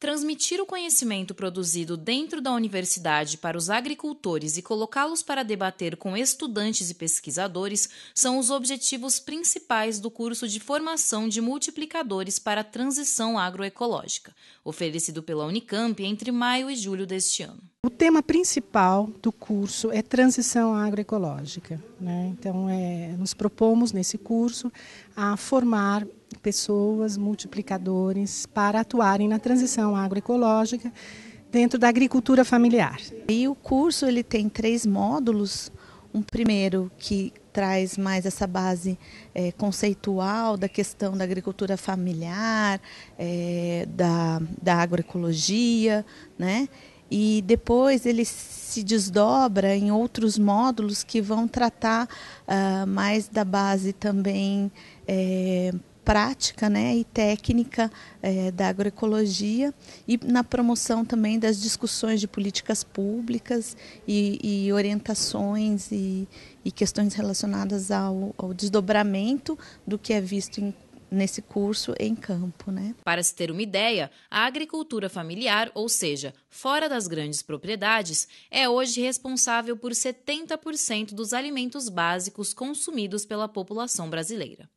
Transmitir o conhecimento produzido dentro da universidade para os agricultores e colocá-los para debater com estudantes e pesquisadores são os objetivos principais do curso de formação de multiplicadores para a transição agroecológica, oferecido pela Unicamp entre maio e julho deste ano. O tema principal do curso é transição agroecológica. Né? Então, é, nos propomos nesse curso a formar pessoas, multiplicadores, para atuarem na transição agroecológica dentro da agricultura familiar. E o curso ele tem três módulos. Um primeiro que traz mais essa base é, conceitual da questão da agricultura familiar, é, da, da agroecologia, né? E depois ele se desdobra em outros módulos que vão tratar uh, mais da base também é, prática né, e técnica é, da agroecologia e na promoção também das discussões de políticas públicas e, e orientações e, e, questões relacionadas ao, ao desdobramento do que é visto em nesse curso em campo. Né? Para se ter uma ideia, a agricultura familiar, ou seja, fora das grandes propriedades, é hoje responsável por 70% dos alimentos básicos consumidos pela população brasileira.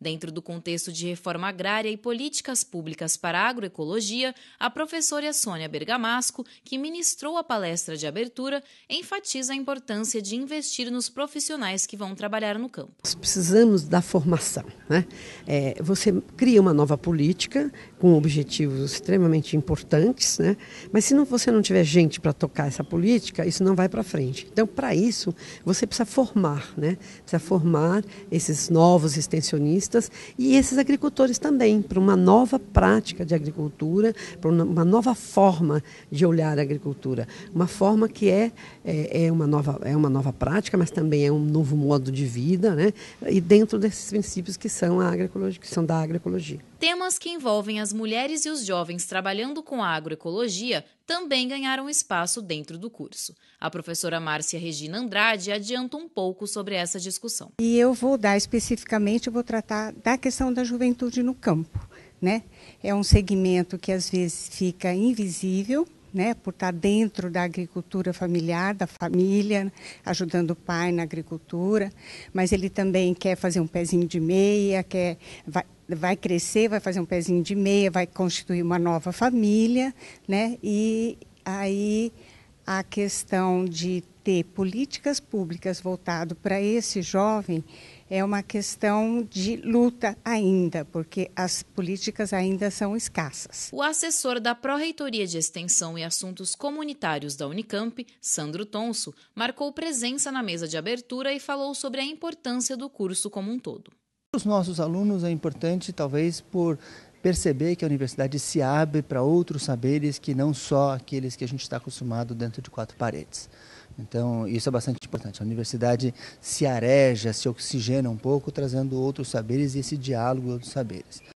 Dentro do contexto de reforma agrária e políticas públicas para agroecologia, a professora Sônia Bergamasco, que ministrou a palestra de abertura, enfatiza a importância de investir nos profissionais que vão trabalhar no campo. Nós precisamos da formação. Né? É, você cria uma nova política com objetivos extremamente importantes, né? mas se não, você não tiver gente para tocar essa política, isso não vai para frente. Então, para isso, você precisa formar, né? precisa formar esses novos extensionistas extensionistas e esses agricultores também, para uma nova prática de agricultura, para uma nova forma de olhar a agricultura. Uma forma que é, é, é, uma, nova, é uma nova prática, mas também é um novo modo de vida, né? e dentro desses princípios que são, a agroecologia, que são da agroecologia. Temas que envolvem as mulheres e os jovens trabalhando com a agroecologia também ganharam espaço dentro do curso. A professora Márcia Regina Andrade adianta um pouco sobre essa discussão. E eu vou dar especificamente, eu vou tratar da questão da juventude no campo. Né? É um segmento que às vezes fica invisível, né, por estar dentro da agricultura familiar, da família, ajudando o pai na agricultura, mas ele também quer fazer um pezinho de meia, quer vai crescer, vai fazer um pezinho de meia, vai constituir uma nova família, né? E aí a questão de ter políticas públicas voltado para esse jovem é uma questão de luta ainda, porque as políticas ainda são escassas. O assessor da Pró-Reitoria de Extensão e Assuntos Comunitários da Unicamp, Sandro Tonso, marcou presença na mesa de abertura e falou sobre a importância do curso como um todo. Para os nossos alunos é importante, talvez, por perceber que a universidade se abre para outros saberes que não só aqueles que a gente está acostumado dentro de quatro paredes. Então, isso é bastante importante. A universidade se areja, se oxigena um pouco, trazendo outros saberes e esse diálogo de outros saberes.